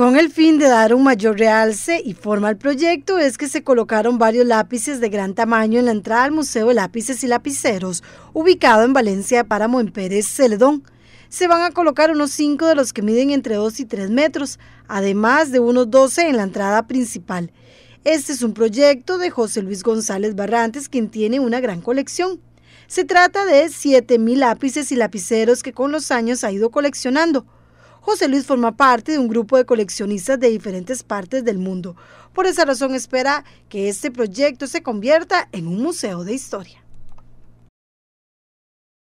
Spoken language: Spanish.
Con el fin de dar un mayor realce y forma al proyecto es que se colocaron varios lápices de gran tamaño en la entrada al Museo de Lápices y Lapiceros, ubicado en Valencia Páramo en Pérez Celedón. Se van a colocar unos 5 de los que miden entre 2 y 3 metros, además de unos 12 en la entrada principal. Este es un proyecto de José Luis González Barrantes, quien tiene una gran colección. Se trata de 7.000 lápices y lapiceros que con los años ha ido coleccionando. José Luis forma parte de un grupo de coleccionistas de diferentes partes del mundo. Por esa razón espera que este proyecto se convierta en un museo de historia.